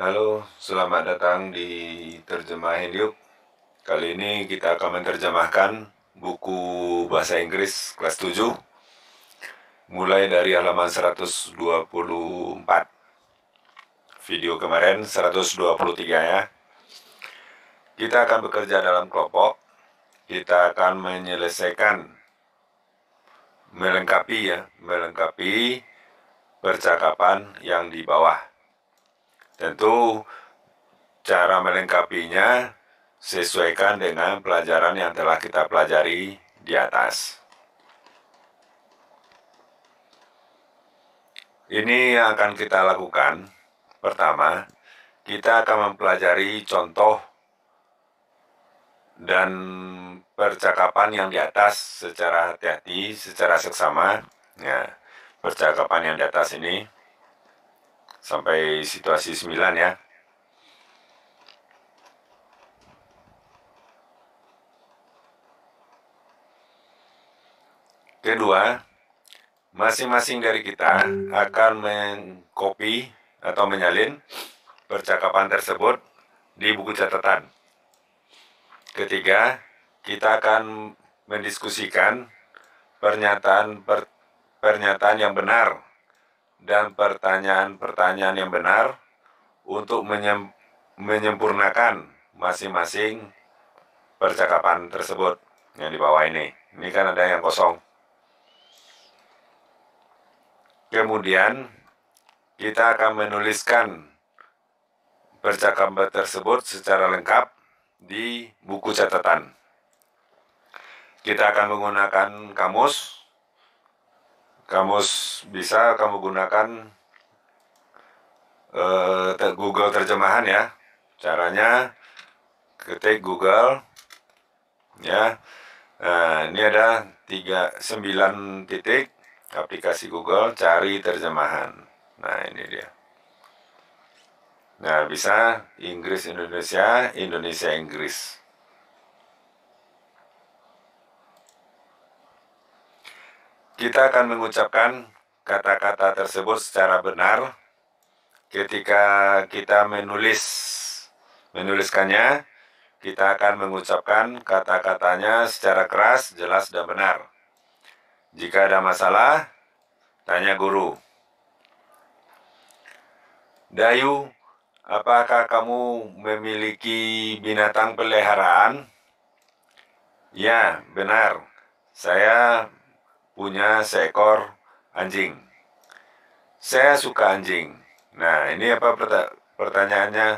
Halo, selamat datang di Terjemah Hidup. Kali ini kita akan menerjemahkan buku bahasa Inggris kelas 7 mulai dari halaman 124. Video kemarin 123 ya. Kita akan bekerja dalam kelompok. Kita akan menyelesaikan melengkapi ya, melengkapi percakapan yang di bawah Tentu cara melengkapinya sesuaikan dengan pelajaran yang telah kita pelajari di atas. Ini yang akan kita lakukan. Pertama, kita akan mempelajari contoh dan percakapan yang di atas secara hati-hati, secara seksama. Ya, percakapan yang di atas ini sampai situasi 9 ya. Kedua, masing-masing dari kita akan mengcopy atau menyalin percakapan tersebut di buku catatan. Ketiga, kita akan mendiskusikan pernyataan per, pernyataan yang benar dan pertanyaan-pertanyaan yang benar untuk menyem menyempurnakan masing-masing percakapan tersebut yang di bawah ini. Ini kan ada yang kosong. Kemudian kita akan menuliskan percakapan tersebut secara lengkap di buku catatan. Kita akan menggunakan kamus kamus bisa kamu gunakan uh, Google terjemahan ya. Caranya ketik Google ya. Nah, ini ada 39 titik aplikasi Google cari terjemahan. Nah, ini dia. Nah, bisa Inggris Indonesia, Indonesia Inggris. Kita akan mengucapkan kata-kata tersebut secara benar ketika kita menulis menuliskannya kita akan mengucapkan kata-katanya secara keras, jelas, dan benar. Jika ada masalah, tanya guru. Dayu, apakah kamu memiliki binatang peliharaan? Ya, benar. Saya punya seekor anjing. Saya suka anjing. Nah, ini apa pertanyaannya?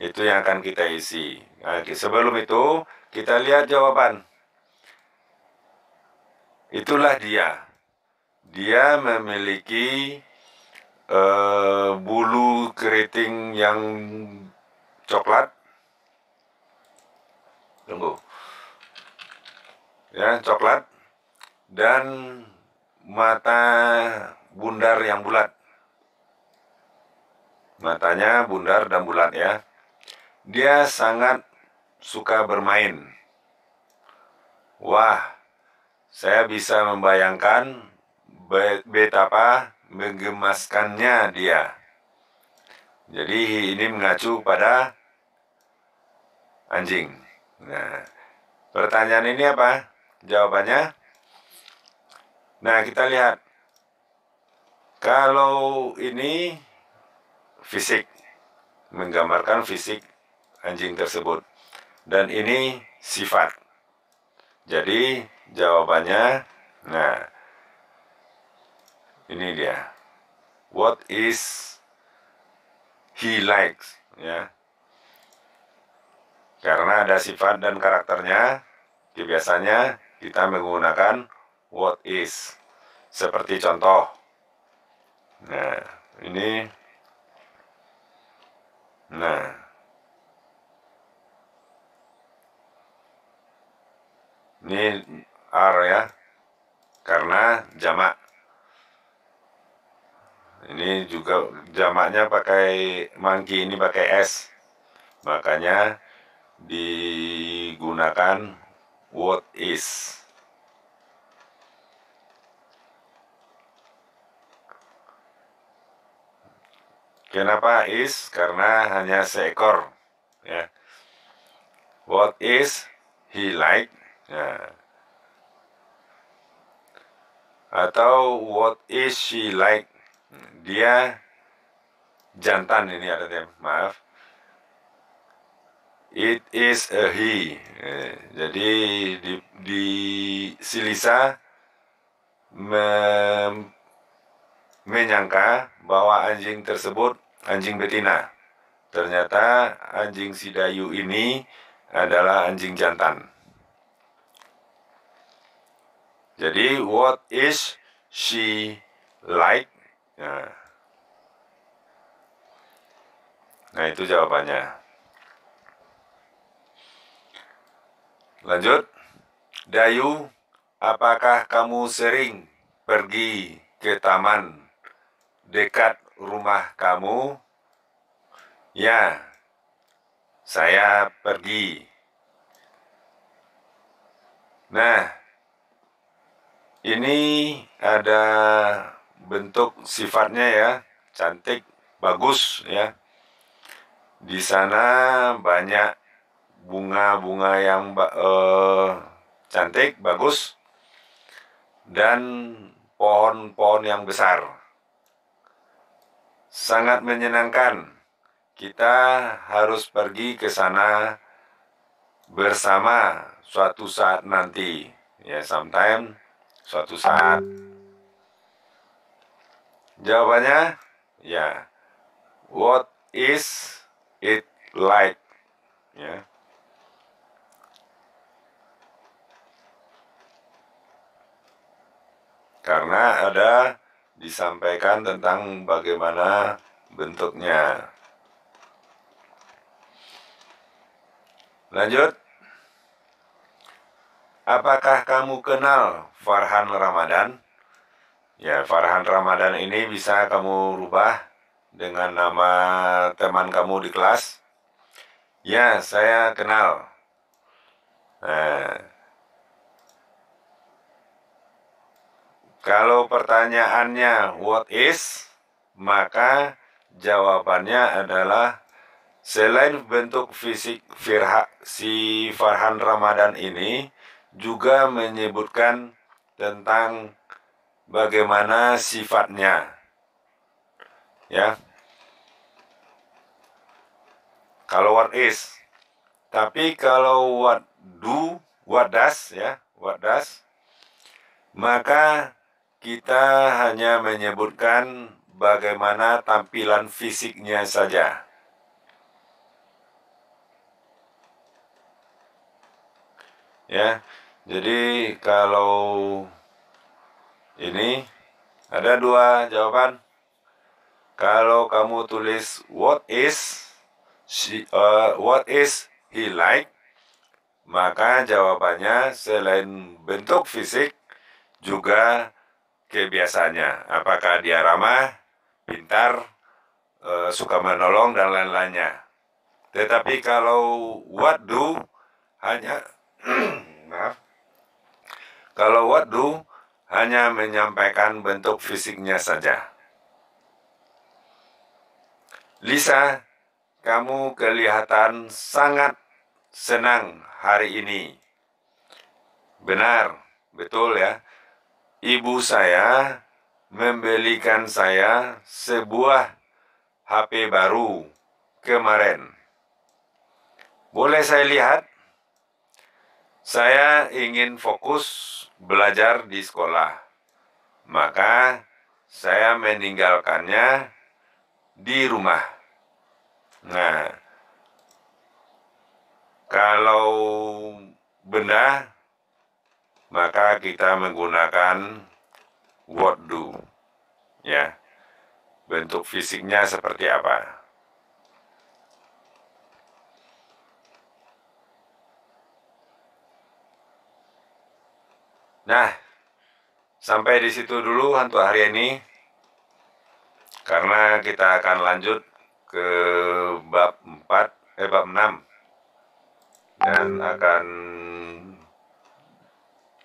Itu yang akan kita isi. Oke, nah, sebelum itu, kita lihat jawaban. Itulah dia. Dia memiliki uh, bulu keriting yang coklat. Tunggu. Ya, coklat dan mata bundar yang bulat. Matanya bundar dan bulat ya. Dia sangat suka bermain. Wah, saya bisa membayangkan betapa menggemaskannya dia. Jadi ini mengacu pada anjing. Nah, pertanyaan ini apa? Jawabannya Nah, kita lihat kalau ini fisik menggambarkan fisik anjing tersebut dan ini sifat. Jadi jawabannya nah ini dia. What is he likes ya? Karena ada sifat dan karakternya, biasanya kita menggunakan what is. Seperti contoh, nah ini, nah ini R ya, karena jamak. Ini juga jamaknya pakai mangki ini pakai S, makanya digunakan what is. Kenapa is? Karena hanya seekor. Ya. What is he like? Ya. Atau what is she like? Dia jantan ini ada tem, maaf. It is a he. Ya, jadi di, di Silisa mem menyangka bahwa anjing tersebut anjing betina. Ternyata anjing si Dayu ini adalah anjing jantan. Jadi what is she like? Nah, nah itu jawabannya. Lanjut. Dayu, apakah kamu sering pergi ke taman dekat rumah kamu? Ya, saya pergi. Nah, ini ada bentuk sifatnya ya, cantik, bagus ya. Di sana banyak bunga-bunga yang eh, cantik, bagus, dan pohon-pohon yang besar sangat menyenangkan. Kita harus pergi ke sana bersama suatu saat nanti. Ya, sometime, suatu saat. Jawabannya, ya. What is it like? Ya. Karena ada disampaikan tentang bagaimana bentuknya. Lanjut. Apakah kamu kenal Farhan Ramadan? Ya, Farhan Ramadan ini bisa kamu rubah dengan nama teman kamu di kelas. Ya, saya kenal. Nah, Kalau pertanyaannya what is, maka jawabannya adalah selain bentuk fisik Firha, si Farhan Ramadan ini juga menyebutkan tentang bagaimana sifatnya. Ya. Kalau what is. Tapi kalau what do, what does ya, what does maka kita hanya menyebutkan bagaimana tampilan fisiknya saja. Ya, jadi kalau ini ada dua jawaban. Kalau kamu tulis what is she, uh, what is he like, maka jawabannya selain bentuk fisik juga Kebiasaannya, Apakah dia ramah, pintar, e, suka menolong, dan lain-lainnya. Tetapi kalau waduh, hanya maaf, kalau wadu hanya menyampaikan bentuk fisiknya saja. Lisa, kamu kelihatan sangat senang hari ini. Benar, betul ya ibu saya membelikan saya sebuah HP baru kemarin. Boleh saya lihat? Saya ingin fokus belajar di sekolah. Maka saya meninggalkannya di rumah. Nah, kalau benda maka kita menggunakan what do ya bentuk fisiknya seperti apa nah sampai di situ dulu hantu hari ini karena kita akan lanjut ke bab 4 eh bab 6 dan akan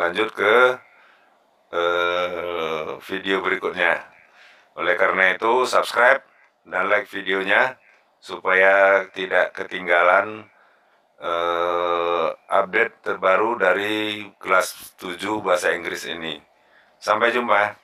lanjut ke uh, video berikutnya. Oleh karena itu, subscribe dan like videonya supaya tidak ketinggalan uh, update terbaru dari kelas 7 bahasa Inggris ini. Sampai jumpa.